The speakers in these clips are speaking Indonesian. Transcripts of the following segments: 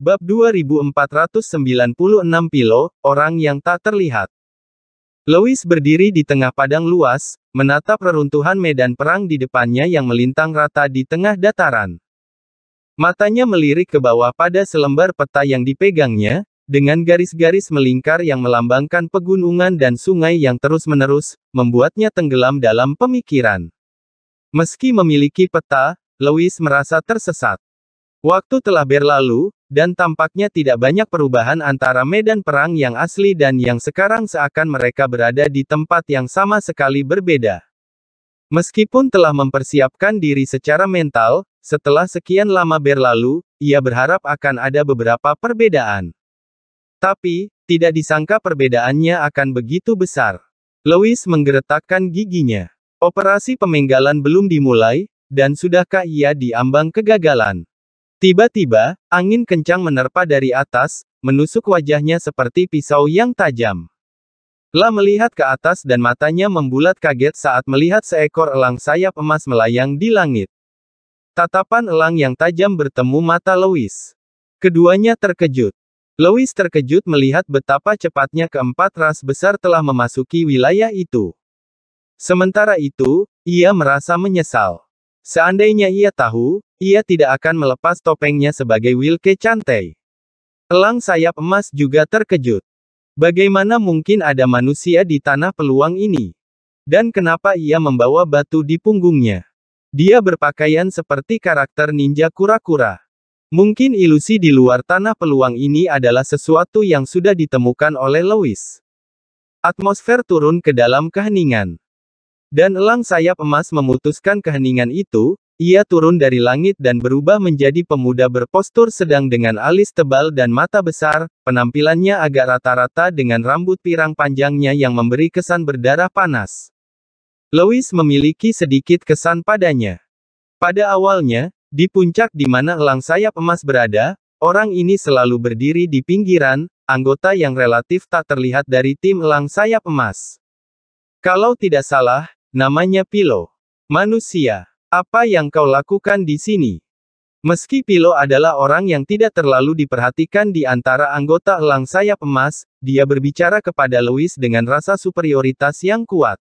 Bab 2496 Pilo, Orang yang tak terlihat. Louis berdiri di tengah padang luas, menatap reruntuhan medan perang di depannya yang melintang rata di tengah dataran. Matanya melirik ke bawah pada selembar peta yang dipegangnya, dengan garis-garis melingkar yang melambangkan pegunungan dan sungai yang terus-menerus, membuatnya tenggelam dalam pemikiran. Meski memiliki peta, Louis merasa tersesat. Waktu telah berlalu, dan tampaknya tidak banyak perubahan antara medan perang yang asli dan yang sekarang seakan mereka berada di tempat yang sama sekali berbeda. Meskipun telah mempersiapkan diri secara mental, setelah sekian lama berlalu, ia berharap akan ada beberapa perbedaan. Tapi, tidak disangka perbedaannya akan begitu besar. Louis menggeretakkan giginya. Operasi pemenggalan belum dimulai, dan sudahkah ia diambang kegagalan? Tiba-tiba, angin kencang menerpa dari atas, menusuk wajahnya seperti pisau yang tajam. La melihat ke atas dan matanya membulat kaget saat melihat seekor elang sayap emas melayang di langit. Tatapan elang yang tajam bertemu mata Louis. Keduanya terkejut. Louis terkejut melihat betapa cepatnya keempat ras besar telah memasuki wilayah itu. Sementara itu, ia merasa menyesal. Seandainya ia tahu, ia tidak akan melepas topengnya sebagai Wilke Cantai. Elang sayap emas juga terkejut. Bagaimana mungkin ada manusia di tanah peluang ini? Dan kenapa ia membawa batu di punggungnya? Dia berpakaian seperti karakter ninja kura-kura. Mungkin ilusi di luar tanah peluang ini adalah sesuatu yang sudah ditemukan oleh Lewis. Atmosfer turun ke dalam keheningan. Dan elang sayap emas memutuskan keheningan itu, ia turun dari langit dan berubah menjadi pemuda berpostur sedang dengan alis tebal dan mata besar, penampilannya agak rata-rata dengan rambut pirang panjangnya yang memberi kesan berdarah panas. Louis memiliki sedikit kesan padanya. Pada awalnya, di puncak di mana elang sayap emas berada, orang ini selalu berdiri di pinggiran, anggota yang relatif tak terlihat dari tim elang sayap emas. Kalau tidak salah, namanya Pilo. Manusia. Apa yang kau lakukan di sini? Meski Pilo adalah orang yang tidak terlalu diperhatikan di antara anggota elang sayap emas, dia berbicara kepada Louis dengan rasa superioritas yang kuat.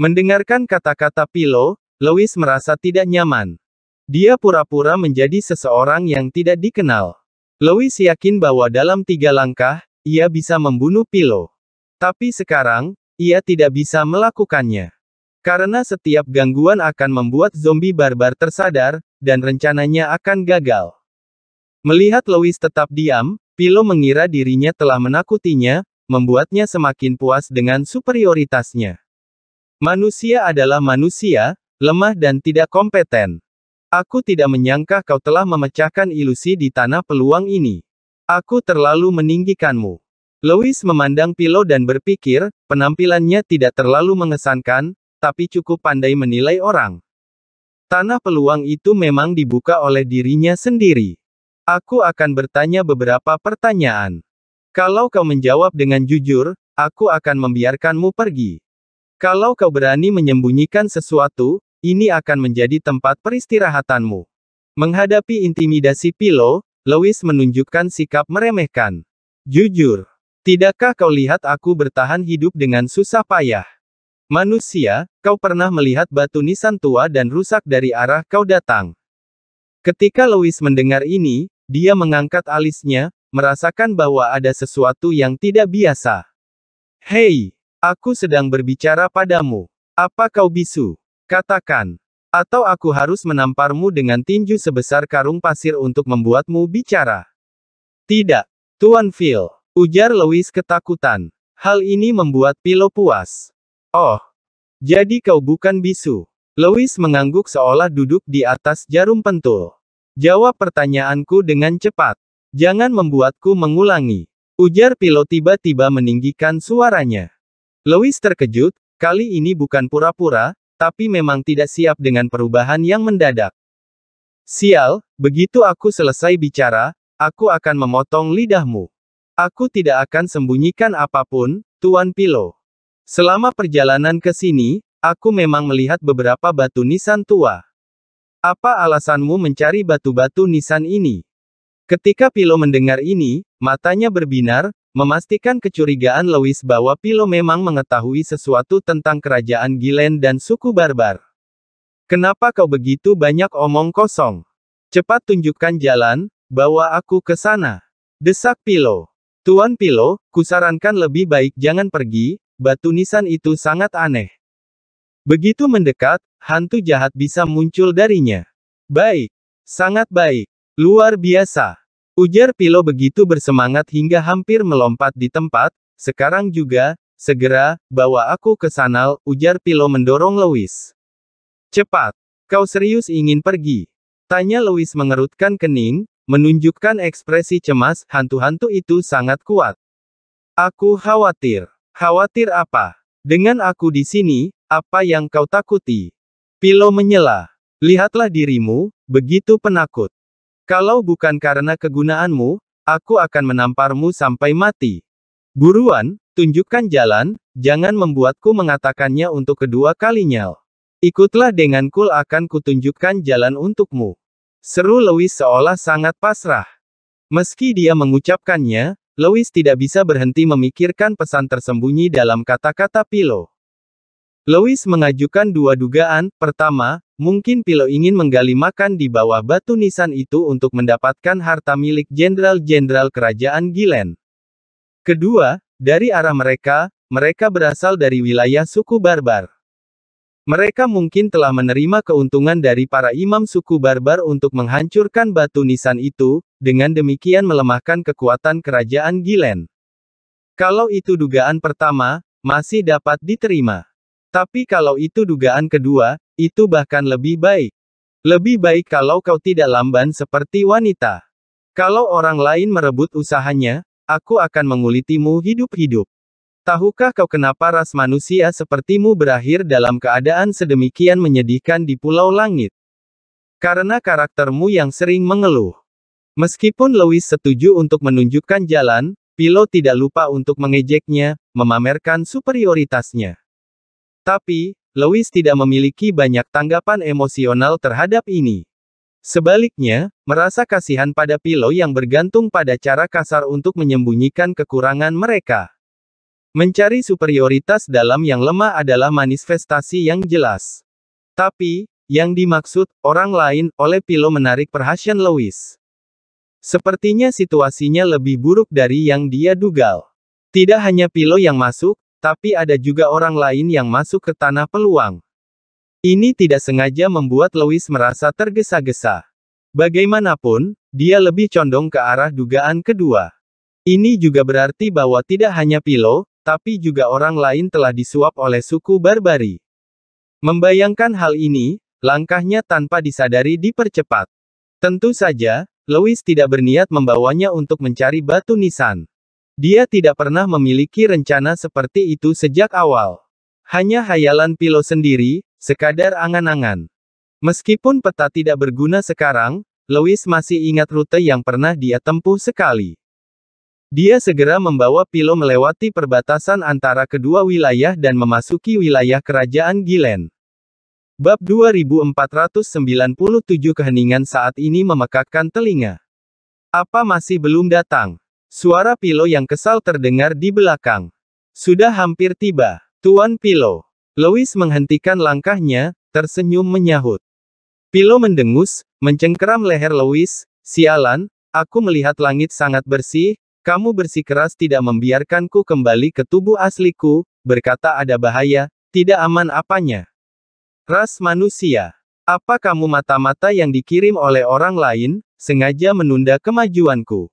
Mendengarkan kata-kata Pilo, Louis merasa tidak nyaman. Dia pura-pura menjadi seseorang yang tidak dikenal. Louis yakin bahwa dalam tiga langkah, ia bisa membunuh Pilo. Tapi sekarang, ia tidak bisa melakukannya. Karena setiap gangguan akan membuat zombie barbar tersadar, dan rencananya akan gagal. Melihat Lois tetap diam, Pilo mengira dirinya telah menakutinya, membuatnya semakin puas dengan superioritasnya. Manusia adalah manusia, lemah dan tidak kompeten. Aku tidak menyangka kau telah memecahkan ilusi di tanah peluang ini. Aku terlalu meninggikanmu. Louis memandang Pilo dan berpikir, penampilannya tidak terlalu mengesankan, tapi cukup pandai menilai orang. Tanah peluang itu memang dibuka oleh dirinya sendiri. Aku akan bertanya beberapa pertanyaan. Kalau kau menjawab dengan jujur, aku akan membiarkanmu pergi. Kalau kau berani menyembunyikan sesuatu, ini akan menjadi tempat peristirahatanmu. Menghadapi intimidasi Pilo, Lewis menunjukkan sikap meremehkan. Jujur, tidakkah kau lihat aku bertahan hidup dengan susah payah? Manusia, kau pernah melihat batu nisan tua dan rusak dari arah kau datang. Ketika Louis mendengar ini, dia mengangkat alisnya, merasakan bahwa ada sesuatu yang tidak biasa. Hei, aku sedang berbicara padamu. Apa kau bisu? Katakan. Atau aku harus menamparmu dengan tinju sebesar karung pasir untuk membuatmu bicara. Tidak, Tuan Phil. Ujar Louis ketakutan. Hal ini membuat Pilo puas. Oh, jadi kau bukan bisu. Louis mengangguk seolah duduk di atas jarum pentul. Jawab pertanyaanku dengan cepat. Jangan membuatku mengulangi. Ujar pilot tiba-tiba meninggikan suaranya. Louis terkejut, kali ini bukan pura-pura, tapi memang tidak siap dengan perubahan yang mendadak. Sial, begitu aku selesai bicara, aku akan memotong lidahmu. Aku tidak akan sembunyikan apapun, Tuan Pilot. Selama perjalanan ke sini, aku memang melihat beberapa batu nisan tua. Apa alasanmu mencari batu-batu nisan ini? Ketika Pilo mendengar ini, matanya berbinar, memastikan kecurigaan Lewis bahwa Pilo memang mengetahui sesuatu tentang kerajaan Gilen dan suku Barbar. Kenapa kau begitu banyak omong kosong? Cepat tunjukkan jalan, bawa aku ke sana. Desak Pilo. Tuan Pilo, kusarankan lebih baik jangan pergi, batu nisan itu sangat aneh. Begitu mendekat, hantu jahat bisa muncul darinya. Baik. Sangat baik. Luar biasa. Ujar Pilo begitu bersemangat hingga hampir melompat di tempat, sekarang juga, segera, bawa aku ke sanal, ujar Pilo mendorong Louis. Cepat. Kau serius ingin pergi? Tanya Louis mengerutkan kening, menunjukkan ekspresi cemas, hantu-hantu itu sangat kuat. Aku khawatir. Khawatir apa? Dengan aku di sini, apa yang kau takuti? Pilo menyela. Lihatlah dirimu, begitu penakut. Kalau bukan karena kegunaanmu, aku akan menamparmu sampai mati. Buruan, tunjukkan jalan, jangan membuatku mengatakannya untuk kedua kalinya. Ikutlah dengan kul akan kutunjukkan jalan untukmu. Seru Lewis seolah sangat pasrah. Meski dia mengucapkannya, Louis tidak bisa berhenti memikirkan pesan tersembunyi dalam kata-kata Pilo. Louis mengajukan dua dugaan, pertama, mungkin Pilo ingin menggali makan di bawah batu nisan itu untuk mendapatkan harta milik jenderal-jenderal kerajaan Gilen. Kedua, dari arah mereka, mereka berasal dari wilayah suku Barbar. Mereka mungkin telah menerima keuntungan dari para imam suku barbar untuk menghancurkan batu nisan itu, dengan demikian melemahkan kekuatan kerajaan Gilen. Kalau itu dugaan pertama, masih dapat diterima. Tapi kalau itu dugaan kedua, itu bahkan lebih baik. Lebih baik kalau kau tidak lamban seperti wanita. Kalau orang lain merebut usahanya, aku akan mengulitimu hidup-hidup. Tahukah kau kenapa ras manusia sepertimu berakhir dalam keadaan sedemikian menyedihkan di pulau langit? Karena karaktermu yang sering mengeluh. Meskipun Lewis setuju untuk menunjukkan jalan, Pilo tidak lupa untuk mengejeknya, memamerkan superioritasnya. Tapi, Lewis tidak memiliki banyak tanggapan emosional terhadap ini. Sebaliknya, merasa kasihan pada Pilo yang bergantung pada cara kasar untuk menyembunyikan kekurangan mereka. Mencari superioritas dalam yang lemah adalah manifestasi yang jelas. Tapi, yang dimaksud orang lain oleh Pilo menarik perhatian Lewis. Sepertinya situasinya lebih buruk dari yang dia dugal. Tidak hanya Pilo yang masuk, tapi ada juga orang lain yang masuk ke tanah peluang. Ini tidak sengaja membuat Lewis merasa tergesa-gesa. Bagaimanapun, dia lebih condong ke arah dugaan kedua. Ini juga berarti bahwa tidak hanya Pilo, tapi juga orang lain telah disuap oleh suku Barbari. Membayangkan hal ini, langkahnya tanpa disadari dipercepat. Tentu saja, Louis tidak berniat membawanya untuk mencari batu nisan. Dia tidak pernah memiliki rencana seperti itu sejak awal. Hanya hayalan Pilo sendiri, sekadar angan-angan. Meskipun peta tidak berguna sekarang, Louis masih ingat rute yang pernah dia tempuh sekali. Dia segera membawa Pilo melewati perbatasan antara kedua wilayah dan memasuki wilayah kerajaan Gilen. Bab 2497 Keheningan saat ini memekakkan telinga. Apa masih belum datang? Suara Pilo yang kesal terdengar di belakang. Sudah hampir tiba, Tuan Pilo. Louis menghentikan langkahnya, tersenyum menyahut. Pilo mendengus, mencengkeram leher Louis, sialan, aku melihat langit sangat bersih, kamu bersikeras tidak membiarkanku kembali ke tubuh asliku, berkata ada bahaya, tidak aman apanya. Ras manusia. Apa kamu mata-mata yang dikirim oleh orang lain, sengaja menunda kemajuanku?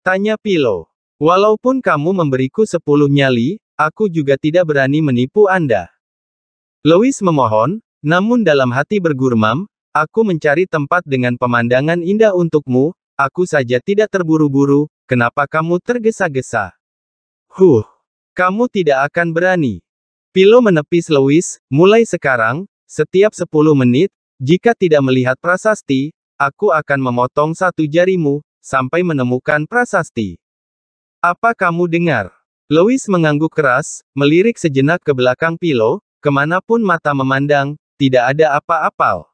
Tanya Pilo. Walaupun kamu memberiku sepuluh nyali, aku juga tidak berani menipu Anda. Louis memohon, namun dalam hati bergurmam, aku mencari tempat dengan pemandangan indah untukmu, Aku saja tidak terburu-buru, kenapa kamu tergesa-gesa? Huh, kamu tidak akan berani. Pilo menepis Louis, mulai sekarang, setiap 10 menit, jika tidak melihat prasasti, aku akan memotong satu jarimu, sampai menemukan prasasti. Apa kamu dengar? Louis mengangguk keras, melirik sejenak ke belakang Pilo, kemanapun mata memandang, tidak ada apa-apal.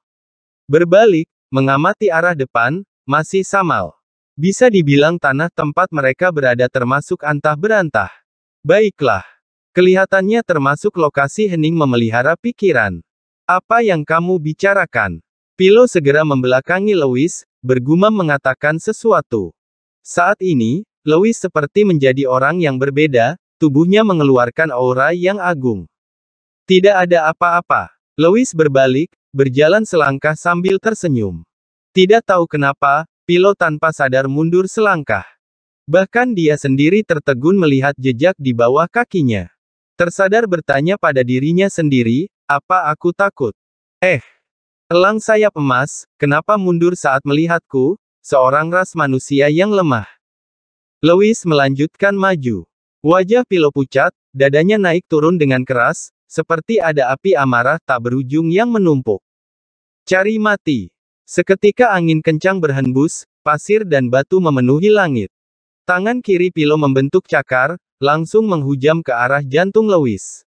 Berbalik, mengamati arah depan, masih samal. Bisa dibilang tanah tempat mereka berada termasuk antah berantah. Baiklah. Kelihatannya termasuk lokasi hening memelihara pikiran. Apa yang kamu bicarakan? Pilo segera membelakangi Louis, bergumam mengatakan sesuatu. Saat ini, Louis seperti menjadi orang yang berbeda, tubuhnya mengeluarkan aura yang agung. Tidak ada apa-apa. Louis berbalik, berjalan selangkah sambil tersenyum. Tidak tahu kenapa, Pilo tanpa sadar mundur selangkah. Bahkan dia sendiri tertegun melihat jejak di bawah kakinya. Tersadar bertanya pada dirinya sendiri, apa aku takut? Eh, elang sayap emas, kenapa mundur saat melihatku, seorang ras manusia yang lemah? Louis melanjutkan maju. Wajah Pilo pucat, dadanya naik turun dengan keras, seperti ada api amarah tak berujung yang menumpuk. Cari mati. Seketika angin kencang berhembus, pasir dan batu memenuhi langit. Tangan kiri Pilo membentuk cakar, langsung menghujam ke arah jantung Lewis.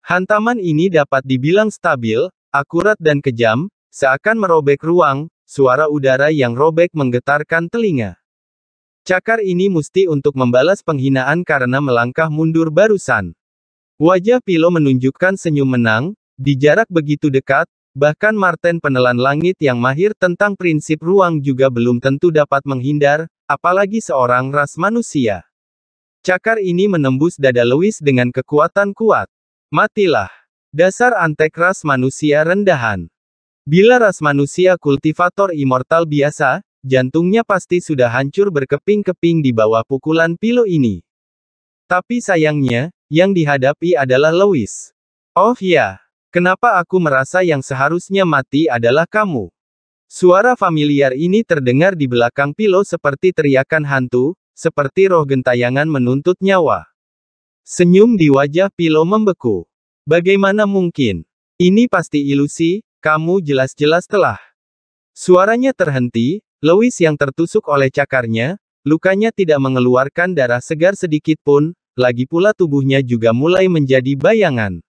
Hantaman ini dapat dibilang stabil, akurat dan kejam, seakan merobek ruang, suara udara yang robek menggetarkan telinga. Cakar ini mesti untuk membalas penghinaan karena melangkah mundur barusan. Wajah Pilo menunjukkan senyum menang, di jarak begitu dekat, Bahkan Martin penelan langit yang mahir tentang prinsip ruang juga belum tentu dapat menghindar, apalagi seorang ras manusia. Cakar ini menembus dada Louis dengan kekuatan kuat. Matilah. Dasar antek ras manusia rendahan. Bila ras manusia kultivator immortal biasa, jantungnya pasti sudah hancur berkeping-keping di bawah pukulan pilo ini. Tapi sayangnya, yang dihadapi adalah Louis. Oh ya, Kenapa aku merasa yang seharusnya mati adalah kamu? Suara familiar ini terdengar di belakang Pilo seperti teriakan hantu, seperti roh gentayangan menuntut nyawa. Senyum di wajah Pilo membeku. Bagaimana mungkin? Ini pasti ilusi, kamu jelas-jelas telah. Suaranya terhenti, Louis yang tertusuk oleh cakarnya, lukanya tidak mengeluarkan darah segar sedikit pun, lagi pula tubuhnya juga mulai menjadi bayangan.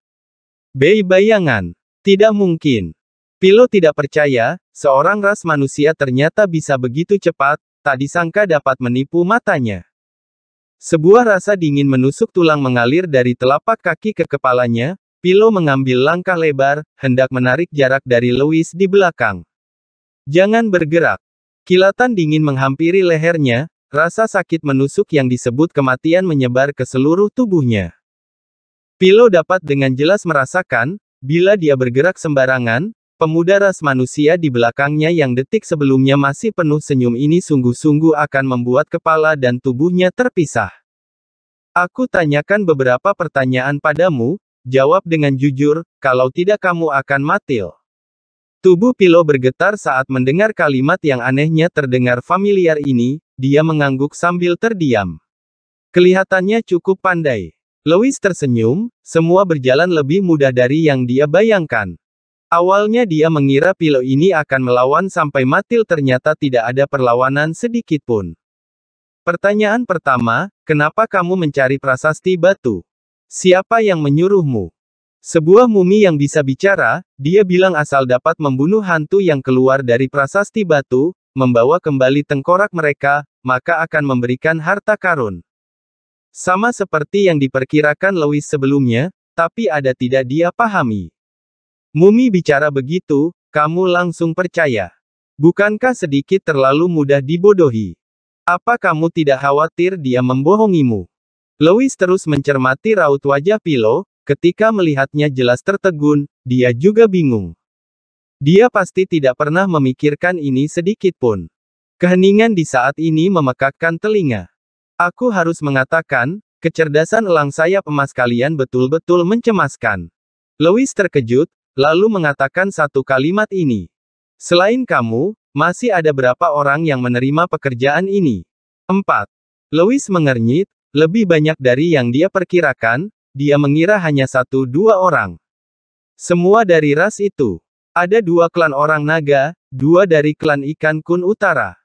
Bei bayangan. Tidak mungkin. Pilo tidak percaya, seorang ras manusia ternyata bisa begitu cepat, tak disangka dapat menipu matanya. Sebuah rasa dingin menusuk tulang mengalir dari telapak kaki ke kepalanya, Pilo mengambil langkah lebar, hendak menarik jarak dari Louis di belakang. Jangan bergerak. Kilatan dingin menghampiri lehernya, rasa sakit menusuk yang disebut kematian menyebar ke seluruh tubuhnya. Pilo dapat dengan jelas merasakan, bila dia bergerak sembarangan, pemuda ras manusia di belakangnya yang detik sebelumnya masih penuh senyum ini sungguh-sungguh akan membuat kepala dan tubuhnya terpisah. Aku tanyakan beberapa pertanyaan padamu, jawab dengan jujur, kalau tidak kamu akan matil. Tubuh Pilo bergetar saat mendengar kalimat yang anehnya terdengar familiar ini, dia mengangguk sambil terdiam. Kelihatannya cukup pandai. Louis tersenyum, semua berjalan lebih mudah dari yang dia bayangkan. Awalnya dia mengira Pilo ini akan melawan sampai mati. ternyata tidak ada perlawanan sedikit pun. Pertanyaan pertama, kenapa kamu mencari prasasti batu? Siapa yang menyuruhmu? Sebuah mumi yang bisa bicara, dia bilang asal dapat membunuh hantu yang keluar dari prasasti batu, membawa kembali tengkorak mereka, maka akan memberikan harta karun. Sama seperti yang diperkirakan Louis sebelumnya, tapi ada tidak dia pahami. Mumi bicara begitu, kamu langsung percaya. Bukankah sedikit terlalu mudah dibodohi? Apa kamu tidak khawatir dia membohongimu? Louis terus mencermati raut wajah Pilo, ketika melihatnya jelas tertegun, dia juga bingung. Dia pasti tidak pernah memikirkan ini sedikitpun. Keheningan di saat ini memekakkan telinga. Aku harus mengatakan, kecerdasan elang sayap emas kalian betul-betul mencemaskan. Louis terkejut, lalu mengatakan satu kalimat ini. Selain kamu, masih ada berapa orang yang menerima pekerjaan ini? 4. Louis mengernyit, lebih banyak dari yang dia perkirakan, dia mengira hanya satu dua orang. Semua dari ras itu. Ada dua klan orang naga, dua dari klan ikan kun utara.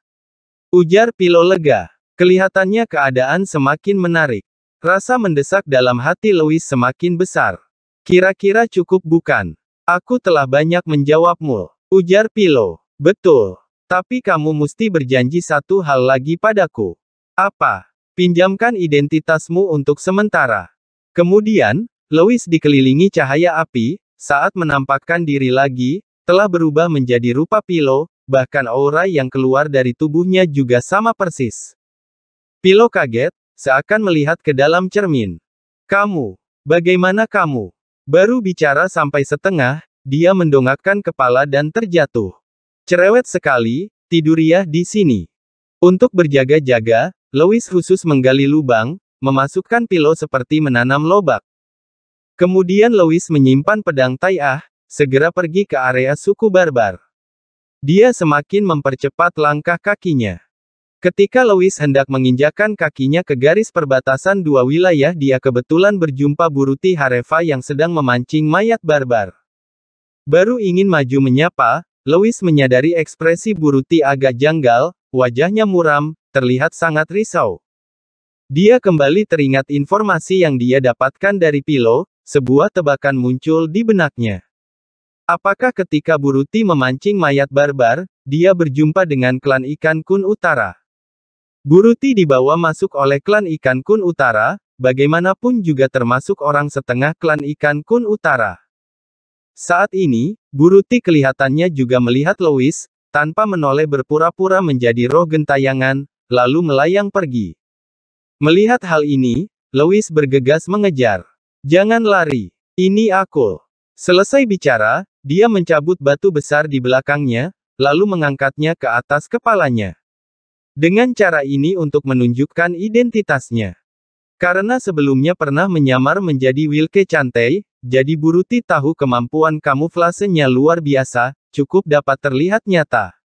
Ujar Pilo lega. Kelihatannya keadaan semakin menarik. Rasa mendesak dalam hati Louis semakin besar. Kira-kira cukup bukan? Aku telah banyak menjawabmu. Ujar Pilo. Betul. Tapi kamu mesti berjanji satu hal lagi padaku. Apa? Pinjamkan identitasmu untuk sementara. Kemudian, Louis dikelilingi cahaya api, saat menampakkan diri lagi, telah berubah menjadi rupa Pilo, bahkan aura yang keluar dari tubuhnya juga sama persis. Pilo kaget, seakan melihat ke dalam cermin. Kamu, bagaimana kamu? Baru bicara sampai setengah, dia mendongakkan kepala dan terjatuh. Cerewet sekali, tiduriah di sini. Untuk berjaga-jaga, Louis khusus menggali lubang, memasukkan pilo seperti menanam lobak. Kemudian Louis menyimpan pedang Tai'ah, segera pergi ke area suku barbar. Dia semakin mempercepat langkah kakinya. Ketika Louis hendak menginjakan kakinya ke garis perbatasan dua wilayah dia kebetulan berjumpa Buruti Hareva yang sedang memancing mayat barbar. Baru ingin maju menyapa, Louis menyadari ekspresi Buruti agak janggal, wajahnya muram, terlihat sangat risau. Dia kembali teringat informasi yang dia dapatkan dari Pilo, sebuah tebakan muncul di benaknya. Apakah ketika Buruti memancing mayat barbar, dia berjumpa dengan klan ikan kun utara? Buruti dibawa masuk oleh klan Ikan Kun Utara, bagaimanapun juga termasuk orang setengah klan Ikan Kun Utara. Saat ini, Buruti kelihatannya juga melihat Louis, tanpa menoleh berpura-pura menjadi roh gentayangan, lalu melayang pergi. Melihat hal ini, Louis bergegas mengejar. Jangan lari, ini aku. Selesai bicara, dia mencabut batu besar di belakangnya, lalu mengangkatnya ke atas kepalanya. Dengan cara ini untuk menunjukkan identitasnya. Karena sebelumnya pernah menyamar menjadi Wilke Cantei, jadi Buruti tahu kemampuan kamuflasenya luar biasa, cukup dapat terlihat nyata.